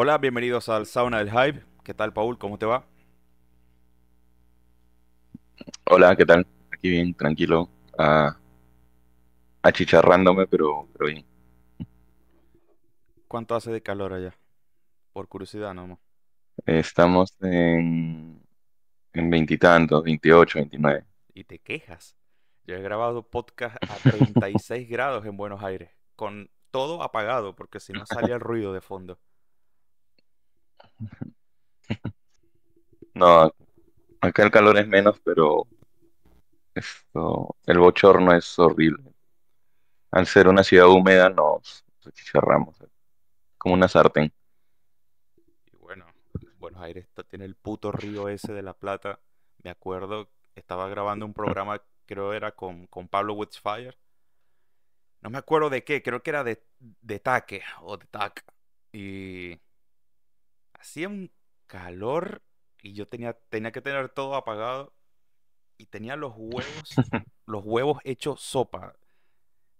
Hola, bienvenidos al Sauna del Hype. ¿Qué tal, Paul? ¿Cómo te va? Hola, ¿qué tal? Aquí bien, tranquilo, achicharrándome, pero, pero bien. ¿Cuánto hace de calor allá? Por curiosidad, nomás. Estamos en en veintitantos, 28, 29. Y te quejas. Yo he grabado podcast a 36 grados en Buenos Aires, con todo apagado, porque si no salía el ruido de fondo. No, acá el calor es menos, pero esto, el bochorno es horrible. Al ser una ciudad húmeda nos achicharramos como una sartén. Y bueno, Buenos Aires tiene el puto río ese de La Plata. Me acuerdo, estaba grabando un programa, creo era con, Pablo Witchfire. No me acuerdo de qué, creo que era de, de Taque o de Tac. Y hacía un calor y yo tenía, tenía que tener todo apagado y tenía los huevos, los huevos hechos sopa.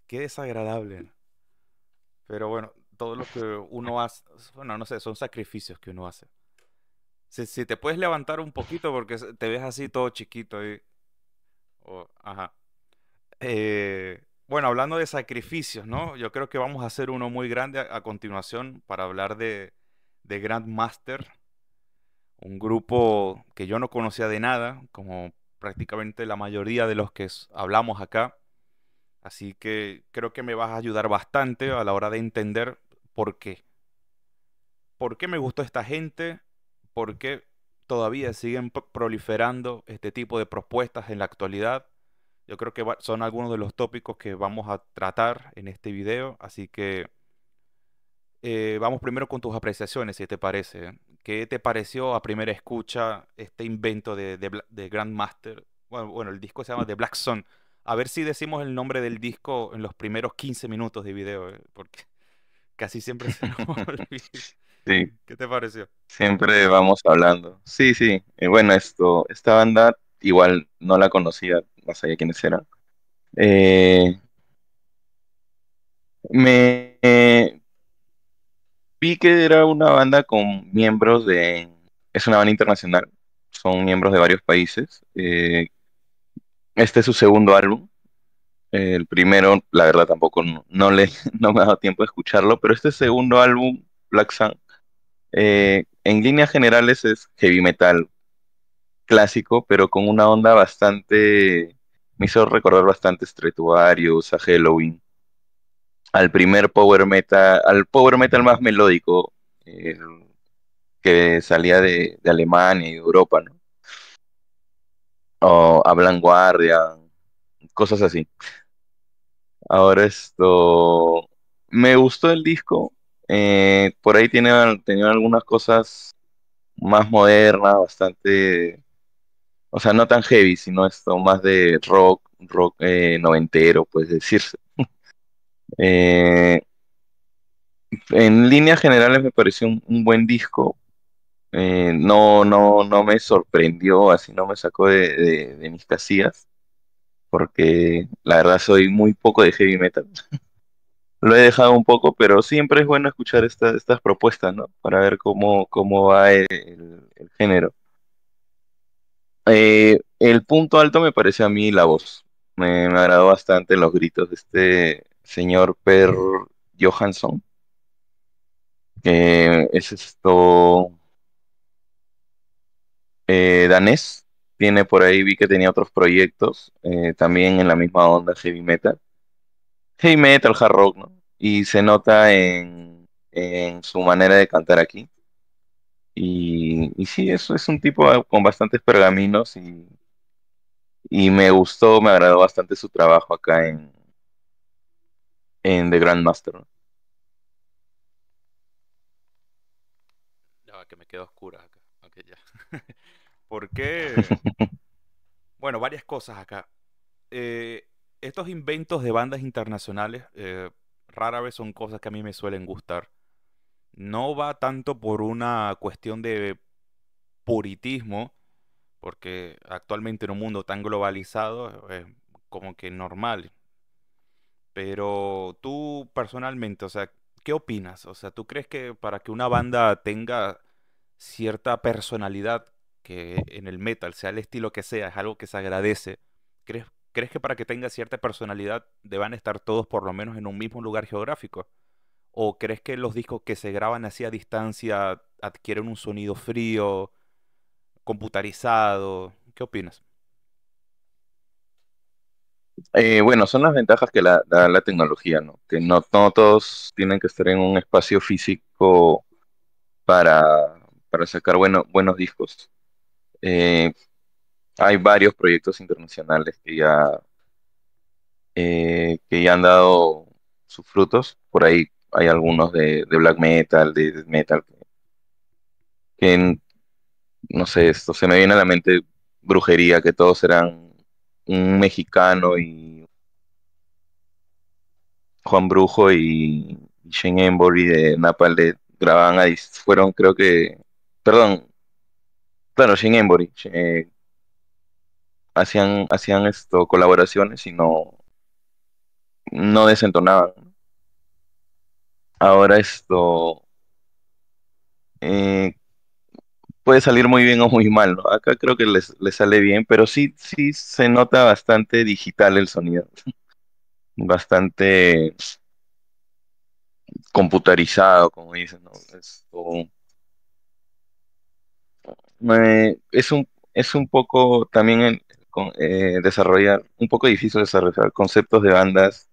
Qué desagradable. Pero bueno, todo lo que uno hace, bueno, no sé, son sacrificios que uno hace. Si, te puedes levantar un poquito porque te ves así todo chiquito ahí. ajá. Eh, bueno, hablando de sacrificios, ¿no? Yo creo que vamos a hacer uno muy grande a continuación para hablar de, de Grandmaster, un grupo que yo no conocía de nada, como prácticamente la mayoría de los que hablamos acá. Así que creo que me vas a ayudar bastante a la hora de entender por qué. ¿Por qué me gustó esta gente? ¿Por qué todavía siguen proliferando este tipo de propuestas en la actualidad? Yo creo que son algunos de los tópicos que vamos a tratar en este video, así que eh, vamos primero con tus apreciaciones, si te parece. ¿Qué te pareció a primera escucha este invento de, de, Grandmaster? Bueno, el disco se llama The Black Sun. A ver si decimos el nombre del disco en los primeros 15 minutos de video, eh, porque casi siempre se nos olvida. Sí. ¿Qué te pareció? Siempre vamos hablando. Sí, sí. Eh, bueno, esto, esta banda igual no la conocía, más allá de quiénes eran. me, Vi era una banda con miembros de... Es una banda internacional, son miembros de varios países. Eh, este es su segundo álbum. el primero, la verdad, tampoco no, le, no me ha dado tiempo de escucharlo, pero este segundo álbum, Black Sun, eh, en líneas generales es heavy metal clásico, pero con una onda bastante... Me hizo recordar bastante Stretuarius, a Halloween al primer power metal, al power metal más melódico eh, que salía de, de, Alemania y de Europa, ¿no? O a Guardia, cosas así. Ahora esto, me gustó el disco, eh, por ahí tiene, tenía algunas cosas más modernas, bastante, o sea, no tan heavy, sino esto más de rock, rock eh, noventero, puedes decirse. Eh, en líneas generales me pareció un, buen disco. Eh, no, no, no me sorprendió, así no me sacó de, mis casillas, porque la verdad soy muy poco de heavy metal. Lo he dejado un poco, pero siempre es bueno escuchar estas propuestas, ¿no? Para ver cómo, cómo va el, género. Eh, el punto alto me parece a mí la voz. me agradó bastante los gritos de este señor Per Johansson, que es esto eh, danés. Tiene por ahí, vi que tenía otros proyectos, eh, también en la misma onda heavy metal. Heavy metal, hard rock, ¿no? Y se nota en, en su manera de cantar aquí. Y, y, sí, eso es un tipo con bastantes pergaminos y, y me gustó, me agradó bastante su trabajo acá en, en The Grandmaster. No, que me quedo oscura acá. ya. ¿Por bueno, varias cosas acá. Eh, estos inventos de bandas internacionales eh, rara vez son cosas que a mí me suelen gustar. No va tanto por una cuestión de puritismo, porque actualmente en un mundo tan globalizado es eh, como que normal. Pero tú personalmente, o sea, ¿qué opinas? O sea, ¿tú crees que para que una banda tenga cierta personalidad que en el metal, sea el estilo que sea, es algo que se agradece? ¿Crees, ¿crees que para que tenga cierta personalidad deban estar todos por lo menos en un mismo lugar geográfico? ¿O crees que los discos que se graban así a distancia adquieren un sonido frío, computarizado? ¿Qué opinas? Eh, bueno, son las ventajas que la, da la tecnología, ¿no? Que no, todos tienen que estar en un espacio físico para, sacar buenos discos. Eh, hay varios proyectos internacionales que ya, eh, que ya han dado sus frutos. Por ahí hay algunos de, black metal, de, metal, que, no sé, esto se me viene a la mente brujería, que todos eran un mexicano y Juan Brujo y Shane Embury de Napalm grababan ahí, fueron creo que, perdón, Bueno, Shane Embury, eh, hacían, hacían esto, colaboraciones y no, no desentonaban. Ahora esto, eh, puede salir muy bien o muy mal, ¿no? Acá creo que le sale bien, pero sí, sí se nota bastante digital el sonido. Bastante computarizado, como dicen, ¿no? Es, un, es, un, poco también eh, desarrollar, un poco difícil desarrollar conceptos de bandas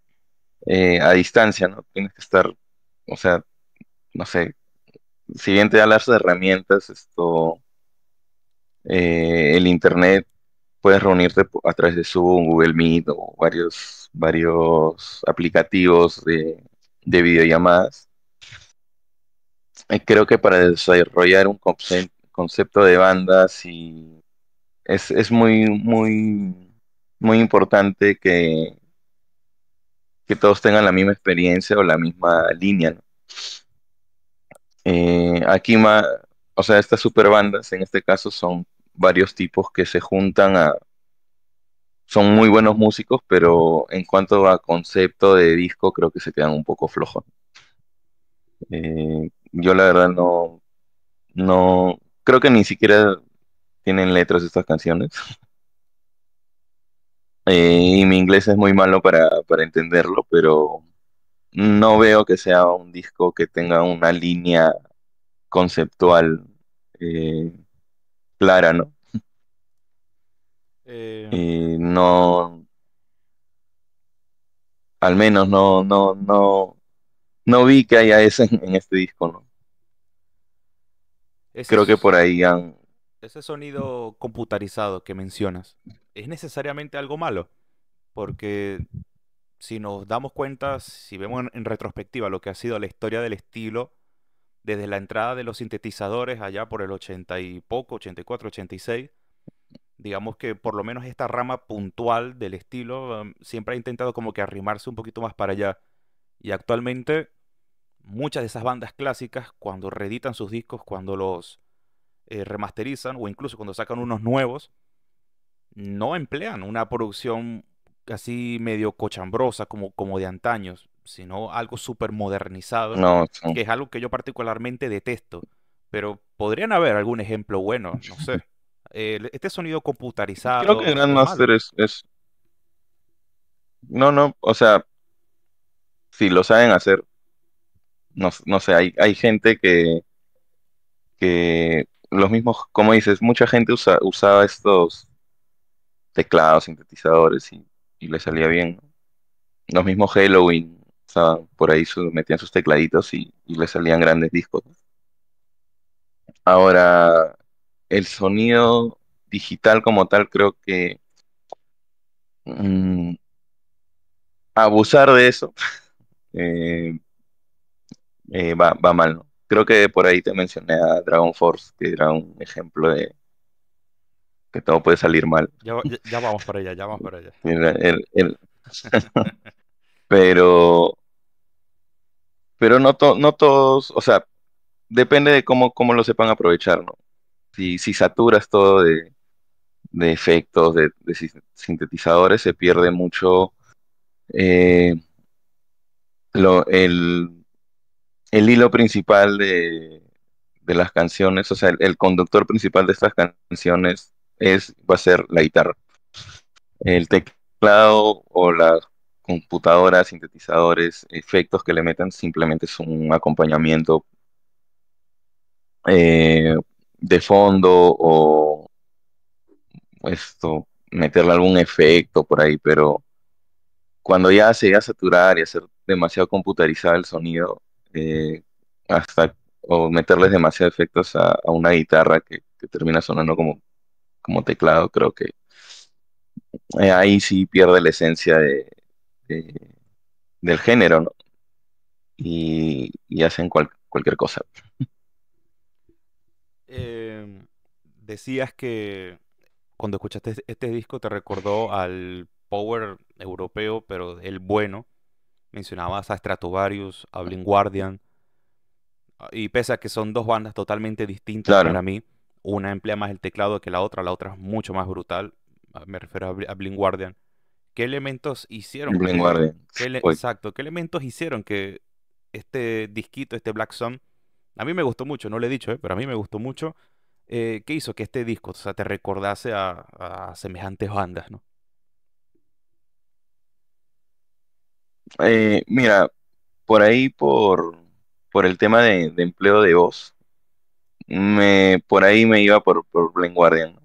eh, a distancia, ¿no? Tienes que estar, o sea, no sé, si bien te da las herramientas, esto, eh, el Internet, puedes reunirte a través de Zoom, Google Meet o varios, varios aplicativos de, videollamadas. Eh, creo que para desarrollar un concepto de bandas y es, muy, muy, muy importante que, que todos tengan la misma experiencia o la misma línea. Eh, aquí, más, o sea, estas superbandas en este caso son varios tipos que se juntan a... Son muy buenos músicos, pero en cuanto a concepto de disco creo que se quedan un poco flojos. Eh, yo la verdad no, no, creo que ni siquiera tienen letras estas canciones. Eh, y mi inglés es muy malo para, para entenderlo, pero no veo que sea un disco que tenga una línea conceptual eh, clara, ¿no? Eh, y no. Al menos no, no, no. No vi que haya eso en, este disco, ¿no? Creo que por ahí han. Ese sonido computarizado que mencionas, ¿es necesariamente algo malo? Porque si nos damos cuenta, si vemos en, retrospectiva lo que ha sido la historia del estilo, desde la entrada de los sintetizadores allá por el 80 y poco, 84, 86, digamos que por lo menos esta rama puntual del estilo em, siempre ha intentado como que arrimarse un poquito más para allá. Y actualmente muchas de esas bandas clásicas, cuando reeditan sus discos, cuando los eh, remasterizan o incluso cuando sacan unos nuevos, no emplean una producción así medio cochambrosa, como, como de antaños, sino algo súper modernizado, que es algo que yo particularmente detesto. Pero podrían haber algún ejemplo bueno, no sé. este sonido computarizado. Creo que Grandmaster es, No, no, o sea, si lo saben hacer, no, no, sé, hay, hay gente que, que los mismos, como dices, mucha gente usa, usaba estos teclados, sintetizadores y y le salía bien. Los mismos Halloween, por ahí su, metían sus tecladitos y, le salían grandes discos. Ahora, el sonido digital como tal creo que mm, abusar de eso eh, eh, va, va, mal. Creo que por ahí te mencioné a Dragon Force, que era un ejemplo de, todo puede salir mal. Ya, vamos para allá, ya vamos para allá. pero pero no, todos, o sea, depende de cómo, cómo lo sepan aprovechar, ¿no? Si, saturas todo de, efectos, de, sintetizadores, se pierde mucho eh, el, hilo principal de, las canciones, o sea, el, conductor principal de estas canciones es, va a ser la guitarra. El teclado o la computadora, sintetizadores, efectos que le metan simplemente es un acompañamiento eh, de fondo o esto, meterle algún efecto por ahí, pero cuando ya se llega a saturar y hacer demasiado computarizado el sonido, eh, hasta o meterles demasiados efectos a, una guitarra que, termina sonando como como teclado, creo que eh, ahí sí pierde la esencia de, del género, Y, hacen cualquier cosa. Em, decías que cuando escuchaste este, este disco te recordó al power europeo, pero el bueno. Mencionabas a Stratovarius, a Blind Guardian. Ah, y pese a que son dos bandas totalmente distintas para mí, una emplea más el teclado que la otra, la otra es mucho más brutal. Ah, me refiero a, Blind Guardian. ¿Qué elementos hicieron? exacto, ¿qué elementos hicieron que este disquito, este Black Sun, a mí me gustó mucho, no lo he dicho, eh, pero a mí me gustó mucho. Eh, ¿Qué hizo que este disco sea, te recordase a, semejantes bandas? ¿no? Eh, mira, por ahí, por, por el tema de empleo de voz, me, por ahí me iba por, por Guardian.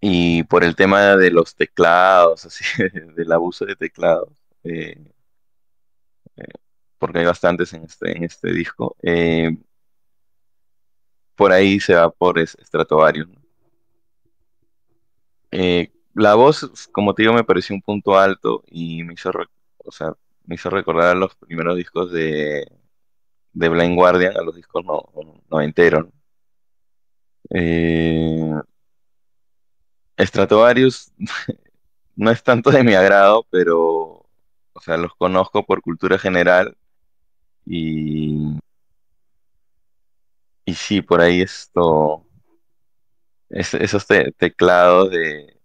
Y por el tema de los teclados, así, del abuso de teclados. Eh, eh, porque hay bastantes en este, en este disco. Eh, por ahí se va por Stratovarius. la voz, como te digo, me pareció un punto alto y me hizo, o me hizo recordar los primeros discos de de Blind Guardian a los discos no, no entero. ¿no? Eh, Stratovarius no es tanto de mi agrado, pero o sea, los conozco por cultura general y, y sí, por ahí esto, es, esos teclados de...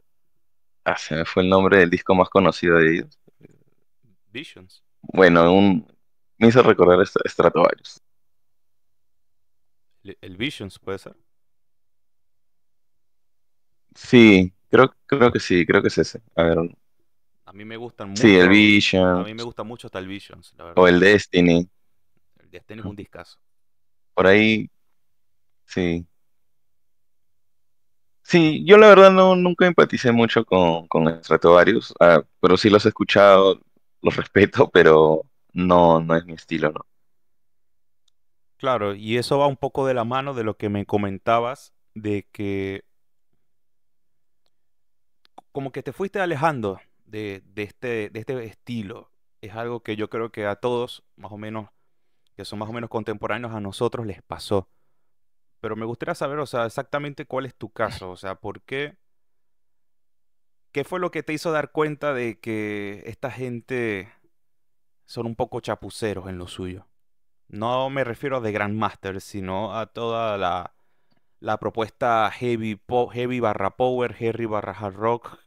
Ah, se me fue el nombre del disco más conocido de ellos. Visions. Bueno, un, me hizo recordar Stratovarius. Este, este ¿El Visions puede ser? Sí, creo, creo que sí, creo que es ese. A ver. A mí me gustan mucho. Sí, el Visions. A mí me gusta mucho hasta el Visions, la verdad. O el Destiny. El Destiny es un discazo. Por ahí. Sí. Sí, yo la verdad no, nunca empaticé mucho con, Stratovarius, ah, pero sí los he escuchado, los respeto, pero no, no es mi estilo, ¿no? Claro, y eso va un poco de la mano de lo que me comentabas, de que como que te fuiste alejando de, de este, este estilo. Es algo que yo creo que a todos, más o menos, que son más o menos contemporáneos a nosotros, les pasó. Pero me gustaría saber, o sea, exactamente cuál es tu caso, o sea, ¿por qué? ¿Qué fue lo que te hizo dar cuenta de que esta gente son un poco chapuceros en lo suyo. No me refiero a The Grandmaster, sino a toda la, propuesta heavy, heavy barra power, heavy barra hard rock.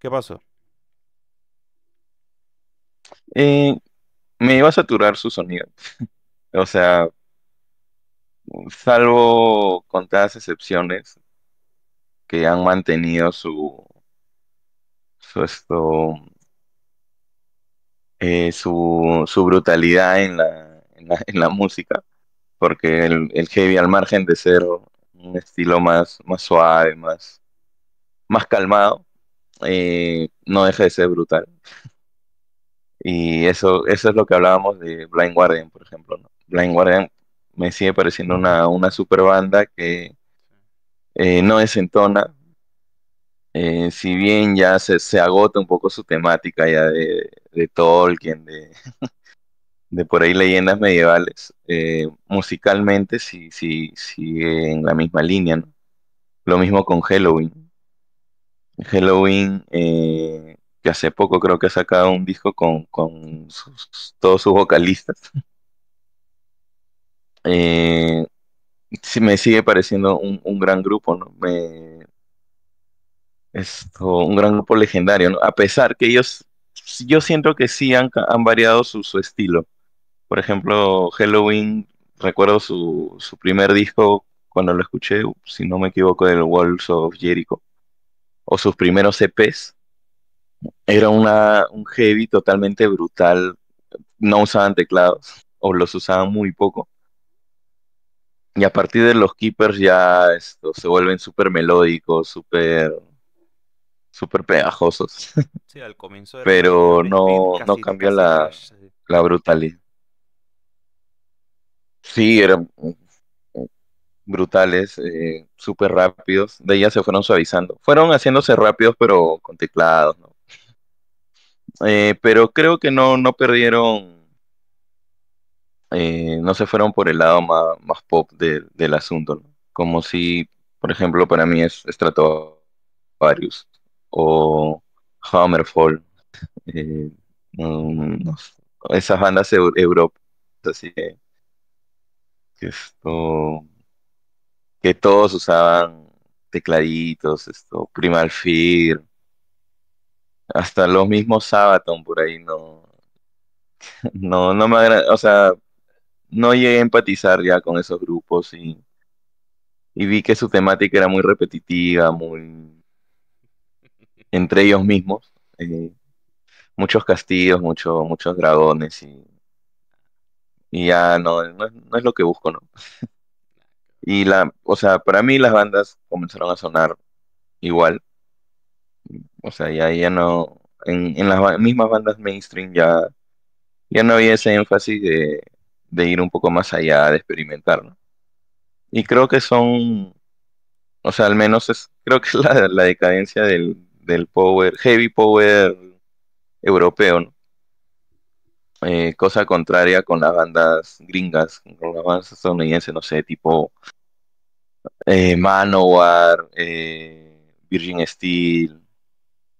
¿Qué pasó? Eh, me iba a saturar su sonido. o sea, salvo contadas excepciones que han mantenido su, su esto, eh, su, brutalidad en la, la, música, porque el, heavy al margen de ser un estilo más, suave, más, más calmado, eh, no deja de ser brutal. Y eso, eso es lo que hablábamos de Blind Guardian, por ejemplo. Blind Guardian me sigue pareciendo una, una super banda que eh, no es entona. Eh, si bien ya se, agota un poco su temática ya de, de Tolkien, de, de, por ahí leyendas medievales, eh, musicalmente sí, sí, sigue en la misma línea, Lo mismo con Halloween. Halloween, eh, que hace poco creo que ha sacado un disco con, todos sus vocalistas. me sigue pareciendo un, un gran grupo, ¿no? esto, un gran grupo legendario, a pesar que ellos, yo siento que sí han, variado su, estilo. Por ejemplo, Halloween, recuerdo su, primer disco cuando lo escuché, si no me equivoco, del Walls of Jericho, o sus primeros EPs. Era una, un heavy totalmente brutal, no usaban teclados, o los usaban muy poco. Y a partir de los Keepers ya esto, se vuelven súper melódicos, súper súper pegajosos. Sí, al comienzo. Pero no, no cambió la, brutalidad. Sí, eran brutales, eh, súper rápidos. De ellas se fueron suavizando. Fueron haciéndose rápidos, pero con teclados. Eh, pero creo que no, no perdieron. Eh, no se fueron por el lado más, pop del asunto. Como si, por ejemplo, para mí es varios o Hammerfall, eh, esas bandas europeas, así que, esto, que todos usaban tecladitos, esto, Primal Fear, hasta los mismos Sabaton por ahí no, no, no me o sea, no llegué a empatizar ya con esos grupos y vi que su temática era muy repetitiva, muy entre ellos mismos. Eh, muchos castillos, muchos dragones y, ya no, no es, lo que busco, ¿no? Y la, o sea, para mí las bandas comenzaron a sonar igual. O sea, ya, ya no, en, las mismas bandas mainstream ya, ya no había ese énfasis de, ir un poco más allá, de experimentar, ¿no? Y creo que son, o sea, al menos es, creo que es la decadencia del, del power, heavy power europeo, eh, cosa contraria con las bandas gringas, con las bandas estadounidenses, no sé, tipo eh, Manowar, eh, Virgin Steel,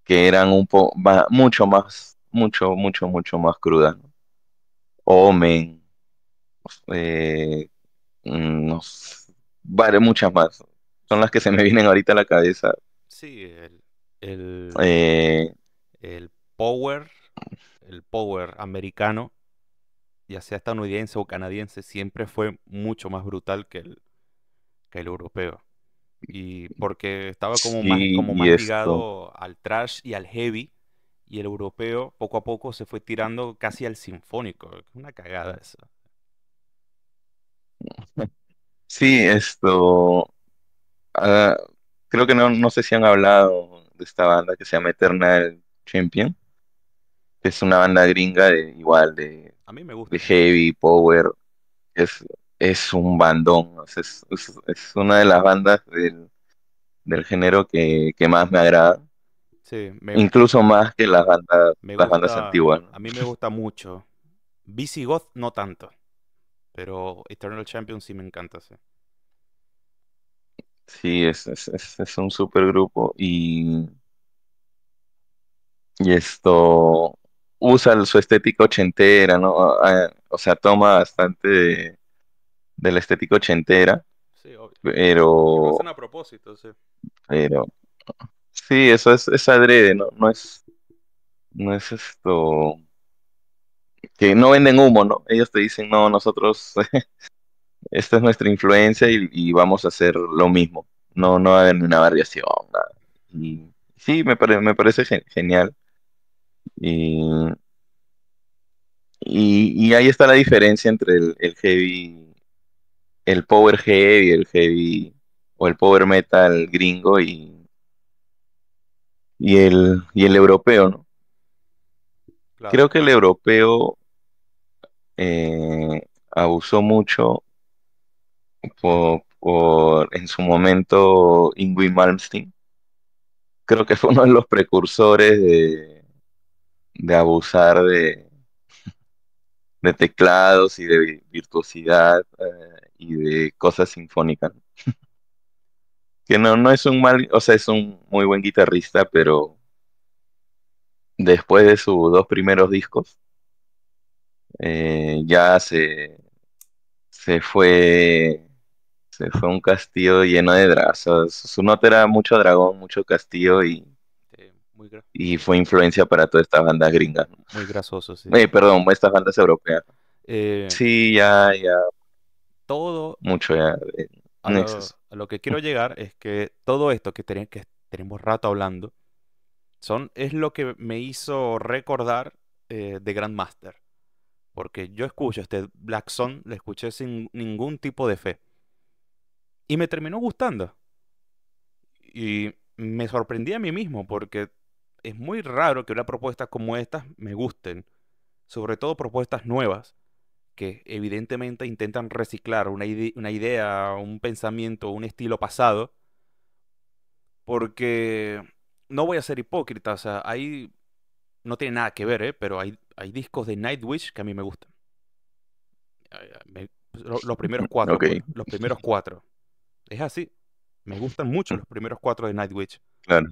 que eran un po mucho más, mucho, mucho, mucho más crudas. ¿no? Omen, eh, mm, vale, muchas más. Son las que se me vienen ahorita a la cabeza. Sí, el, eh, el, power, el power americano, ya sea estadounidense o canadiense, siempre fue mucho más brutal que el, que el europeo. Y porque estaba como más, como más ligado al trash y al heavy, y el europeo poco a poco se fue tirando casi al sinfónico. Una cagada eso. Sí, esto. Ah, creo que no, no sé si han hablado de esta banda que se llama Eternal Champion, es una banda gringa de igual de, A mí me gusta. heavy, power, es, es un bandón, es, una de las bandas del, género que, más me agrada. Incluso más que las bandas, las bandas antiguas. A mí me gusta mucho. Visigoth no tanto. Pero Eternal Champion sí me encanta. Sí. Sí, es, es, es, un super grupo y, y esto usa su estético ochentera, ¿no? Ah, o sea, toma bastante de, estético la ochentera, Sí, obvio. pero, hacen a propósito, sí. pero sí, eso es, es adrede, ¿no? No es, no es esto, que no venden humo, ¿no? Ellos te dicen, no, nosotros esta es nuestra influencia y, vamos a hacer lo mismo. No, no va haber una variación. sí, me, me parece genial. Y, y, ahí está la diferencia entre el, heavy, el power heavy, el heavy o el power metal gringo y, y, el, y el europeo, Creo que el europeo eh, abusó mucho por, en su momento Ingui Malmsteen. Creo que fue uno de los precursores de, de abusar de, de teclados y de virtuosidad eh, y de cosas sinfónicas. que no, no es un mal, o sea, es un muy buen guitarrista, pero después de sus dos primeros discos, eh, ya se, se fue fue un castillo lleno de drazos Su nota era mucho dragón, mucho castillo y, y fue influencia para todas estas bandas gringas. Muy grasoso, sí. Eh, perdón, estas bandas europeas. Eh, sí, ya, ya. Todo. Mucho ya. A lo, que quiero llegar es que todo esto que, tenemos rato hablando son, es lo que me hizo recordar eh, de Grandmaster. Porque yo escucho este Black Sun, le escuché sin ningún tipo de fe y me terminó gustando. Y me sorprendí a mí mismo porque es muy raro que una propuesta como esta me gusten. Sobre todo propuestas nuevas que evidentemente intentan reciclar una, idea, un pensamiento, un estilo pasado. Porque no voy a ser hipócrita, o sea, hay... No tiene nada que ver, ¿eh? pero hay, hay discos de Nightwish que a mí me gustan. los primeros cuatro. Pues, los primeros cuatro. Es así. Me gustan mucho los primeros cuatro de Nightwitch. Claro.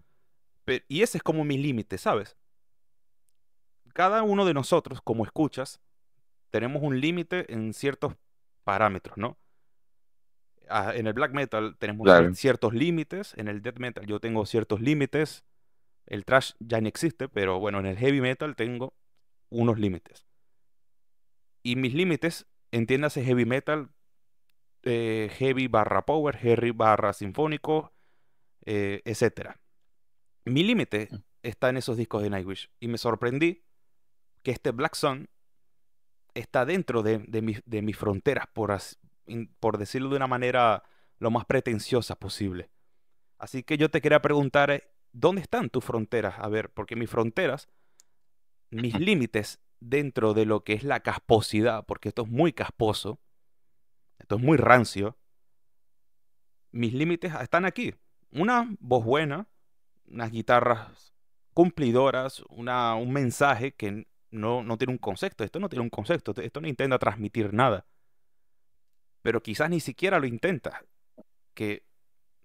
y ese es como mi límite, ¿sabes? Cada uno de nosotros, como escuchas, tenemos un límite en ciertos parámetros, ¿no? en el black metal tenemos ciertos límites, en el death metal yo tengo ciertos límites, el trash ya no existe, pero bueno, en el heavy metal tengo unos límites. Y mis límites, entiéndase heavy metal eh, heavy barra power, heavy barra sinfónico, eh, etc. Mi límite mm. está en esos discos de Nightwish y me sorprendí que este Black Sun está dentro de, mis fronteras, por, por decirlo de una manera lo más pretenciosa posible. Así que yo te quería preguntar, eh, ¿dónde están tus fronteras? A ver, porque mis fronteras, mis límites dentro de lo que es la casposidad, porque esto es muy casposo, esto es muy rancio, mis límites están aquí. Una voz buena, unas guitarras cumplidoras, un mensaje que no, no tiene un concepto, esto no tiene un concepto, esto no intenta transmitir nada. Pero quizás ni siquiera lo intenta, que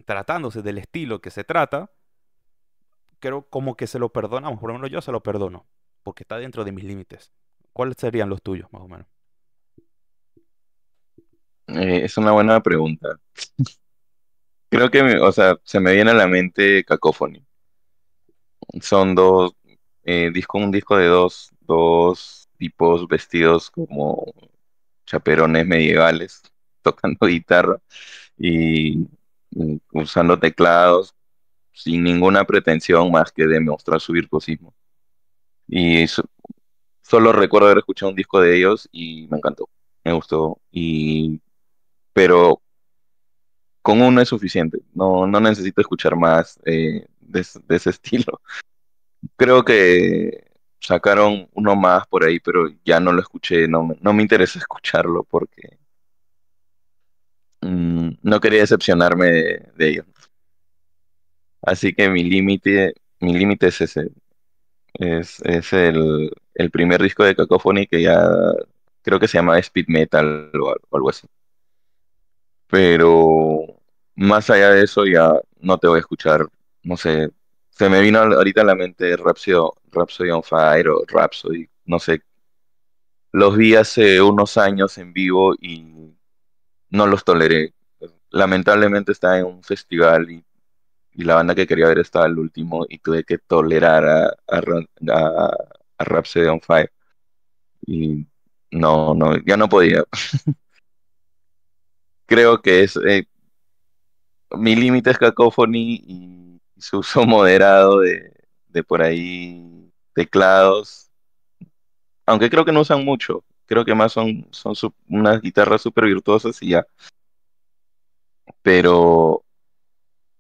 tratándose del estilo que se trata, creo como que se lo perdonamos, por lo menos yo se lo perdono, porque está dentro de mis límites. ¿Cuáles serían los tuyos, más o menos? Eh, es una buena pregunta. Creo que, o sea, se me viene a la mente Cacophony. Son dos, eh, disco, un disco de dos, dos tipos vestidos como chaperones medievales, tocando guitarra y, usando teclados sin ninguna pretensión más que de demostrar su virtuosismo. Y eso, solo recuerdo haber escuchado un disco de ellos y me encantó, me gustó. Y pero con uno es suficiente, no, necesito escuchar más eh, de, ese estilo. Creo que sacaron uno más por ahí, pero ya no lo escuché, no, me interesa escucharlo porque mm, no quería decepcionarme de, ello. ellos. Así que mi límite mi límite es ese. Es, el, el, primer disco de Cacophony que ya creo que se llama Speed Metal o algo así. Pero más allá de eso ya no te voy a escuchar, no sé, se me vino ahorita a la mente Rhapsody, Rhapsody on Fire o Rhapsody, no sé. Los vi hace unos años en vivo y no los toleré. Lamentablemente estaba en un festival y, la banda que quería ver estaba el último y tuve que tolerar a, Rhapsody on Fire. Y no, no, ya no podía. creo que es eh, mi límite es Cacophony y su uso moderado de, por ahí teclados. Aunque creo que no usan mucho. Creo que más son, son unas guitarras súper virtuosas y ya. Pero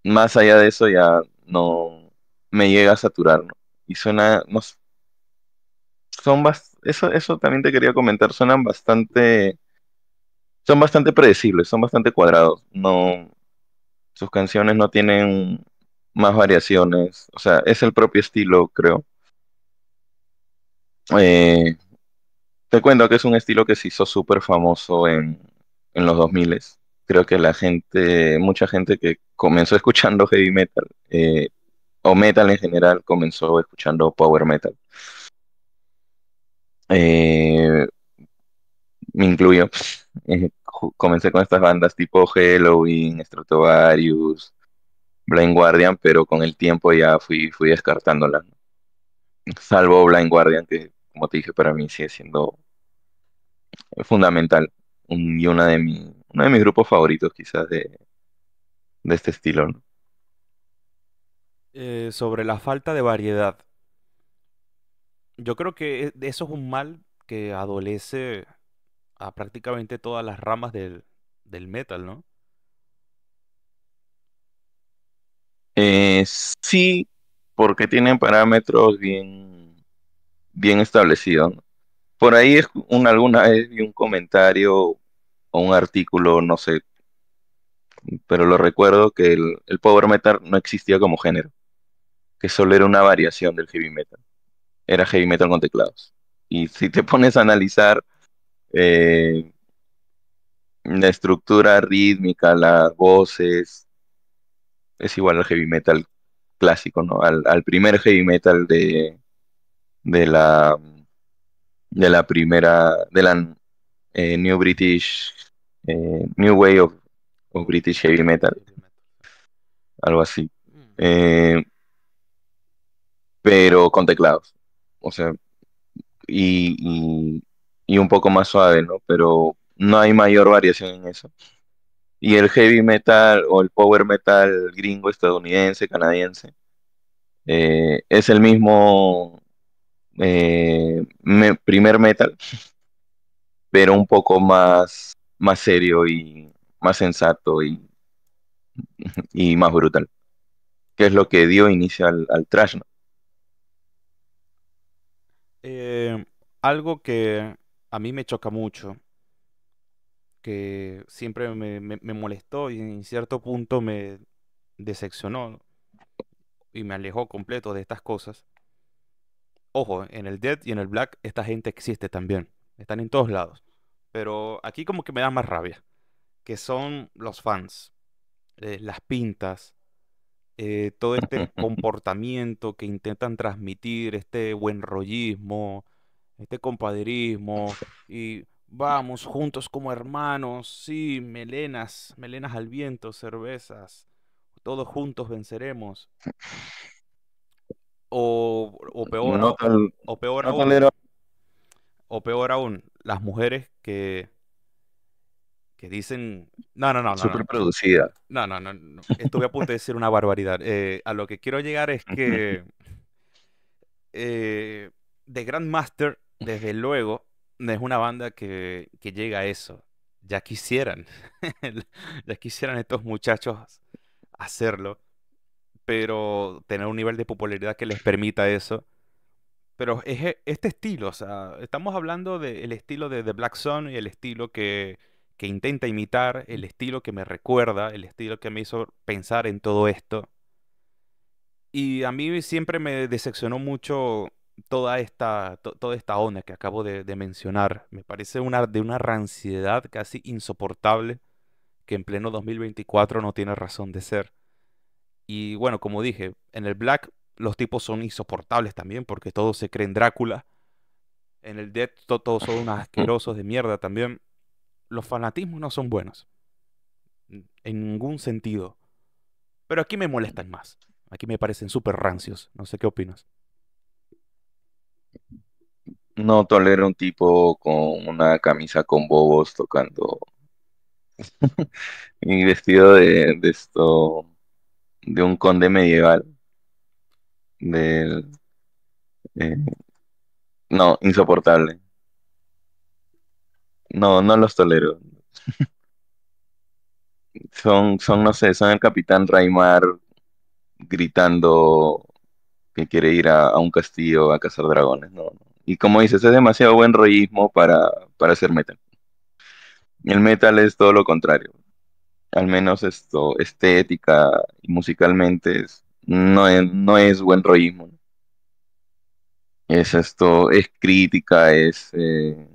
más allá de eso ya no me llega a saturar. Y suena, no, son bas eso, eso también te quería comentar, suenan bastante son bastante predecibles, son bastante cuadrados. No, sus canciones no tienen más variaciones. O sea, es el propio estilo, creo. Eh, te cuento que es un estilo que se hizo súper famoso en, los 2000. Creo que la gente, mucha gente que comenzó escuchando heavy metal, eh, o metal en general, comenzó escuchando power metal. Eh, me incluyo, eh, comencé con estas bandas tipo Halloween, Stratovarius, Blind Guardian, pero con el tiempo ya fui, fui descartándolas. Salvo Blind Guardian, que como te dije, para mí sigue siendo fundamental y una de, mi, uno de mis grupos favoritos quizás de, de este estilo. ¿no? Eh, sobre la falta de variedad. Yo creo que eh, eso es un mal que adolece a prácticamente todas las ramas del, del metal, ¿no? Eh, sí, porque tienen parámetros bien, bien establecidos. Por ahí es un, alguna vez vi un comentario o un artículo, no sé, pero lo recuerdo que el, el power metal no existía como género, que solo era una variación del heavy metal. Era heavy metal con teclados. Y si te pones a analizar, eh, la estructura rítmica, las voces, es igual al heavy metal clásico, ¿no? Al, primer heavy metal de, de la de la primera, de la eh, New British, eh, New Way of, British Heavy Metal, algo así. Mm. pero con teclados, o sea, y, y un poco más suave, ¿no? Pero no hay mayor variación en eso. Y el heavy metal o el power metal gringo, estadounidense, canadiense, eh, es el mismo eh, primer metal, pero un poco más, más serio y más sensato y, más brutal, que es lo que dio inicio al, trash. Eh, algo que a mí me choca mucho, que siempre me, molestó y en cierto punto me decepcionó y me alejó completo de estas cosas. Ojo, en el Dead y en el Black esta gente existe también, están en todos lados. Pero aquí como que me da más rabia, que son los fans, eh, las pintas, eh, todo este comportamiento que intentan transmitir, este buen rollismo, este compadrismo y vamos juntos como hermanos, sí, melenas, melenas al viento, cervezas, todos juntos venceremos. O, o peor, o, peor aún, o peor aún, las mujeres que que dicen no no no super producida no no no, estuve a punto de decir una barbaridad eh, a lo que quiero llegar es que eh, grand Grandmaster desde luego, es una banda que, llega a eso. Ya quisieran, ya quisieran estos muchachos hacerlo, pero tener un nivel de popularidad que les permita eso. Pero es e, este estilo, o sea, estamos hablando del estilo de The Black Sun y el estilo que, que intenta imitar, el estilo que me recuerda, el estilo que me hizo pensar en todo esto. Y a mí siempre me decepcionó mucho toda esta, toda esta onda que acabo de, mencionar. Me parece una, de una ranciedad casi insoportable que en pleno 2024 no tiene razón de ser. Y bueno, como dije, en el Black los tipos son insoportables también porque todos se creen Drácula. En el Dead todos son unos asquerosos de mierda también. Los fanatismos no son buenos. En ningún sentido. Pero aquí me molestan más. Aquí me parecen súper rancios. No sé qué opinas. No tolero un tipo con una camisa con bobos tocando y vestido de, esto, de un conde medieval. Eh, no, insoportable. No, no los tolero. son, son, no sé, son el capitán Raimar gritando que quiere ir a, un castillo a cazar dragones, ¿no? Y como dices, es demasiado buen rollismo para, para hacer metal. El metal es todo lo contrario. Al menos esto, estética y musicalmente no, es, no es buen rollismo. Es esto, es crítica, es, eh,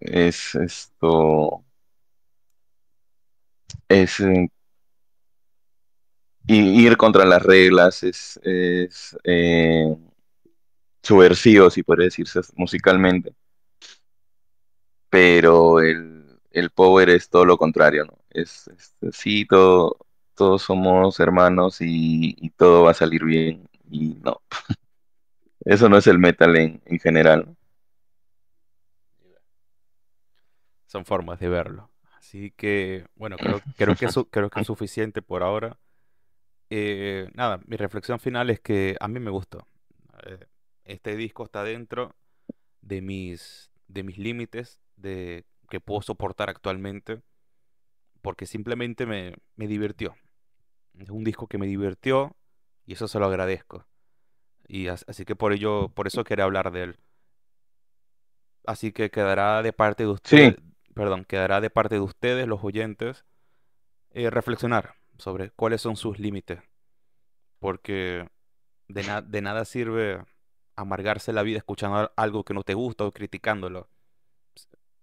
es esto, es eh, y ir contra las reglas es, eh, subversivo, si puede decirse musicalmente. Pero el, power es todo lo contrario, ¿no? Es, sí, todo, todos somos hermanos y, todo va a salir bien. Y no, eso no es el metal en, general. Son formas de verlo. Así que, bueno, creo, creo que es suficiente por ahora. Eh, nada, mi reflexión final es que a mí me gustó. Eh, este disco está dentro de mis, de mis límites de, que puedo soportar actualmente porque simplemente me, me divirtió. Es un disco que me divirtió y eso se lo agradezco. Y así que por ello, por eso quería hablar de él. Así que quedará de parte de ustedes, perdón, quedará de parte de ustedes, los oyentes, eh, reflexionar sobre cuáles son sus límites. Porque de, de nada sirve amargarse la vida escuchando algo que no te gusta o criticándolo.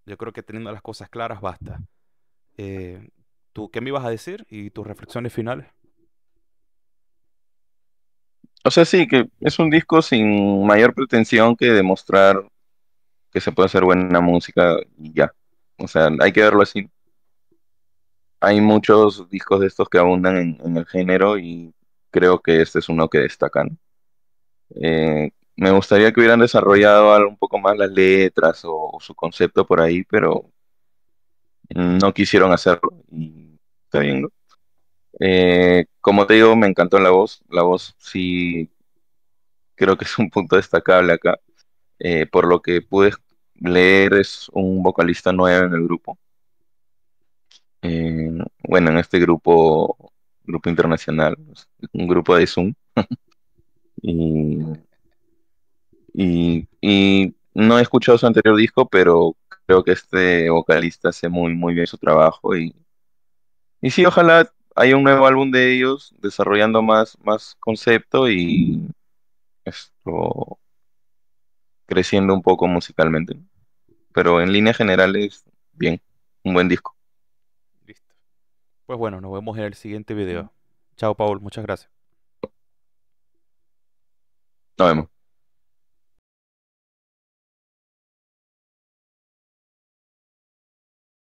Yo creo que teniendo las cosas claras basta. Eh, ¿Tú qué me ibas a decir y tus reflexiones finales? O sea, sí, que es un disco sin mayor pretensión que demostrar que se puede hacer buena música y ya. O sea, hay que verlo así hay muchos discos de estos que abundan en, el género y creo que este es uno que destacan. Eh, me gustaría que hubieran desarrollado un poco más las letras o, su concepto por ahí, pero no quisieron hacerlo y está bien, eh, como te digo, me encantó la voz. La voz sí creo que es un punto destacable acá. Eh, por lo que pude leer, es un vocalista nuevo en el grupo bueno, en este grupo, grupo internacional, un grupo de Zoom. y, no he escuchado su anterior disco, pero creo que este vocalista hace muy, muy bien su trabajo. Y, sí, ojalá haya un nuevo álbum de ellos desarrollando más, más concepto y esto creciendo un poco musicalmente. Pero en líneas generales, bien, un buen disco. Pues bueno, nos vemos en el siguiente video. Chao, Paul. Muchas gracias. Nos vemos.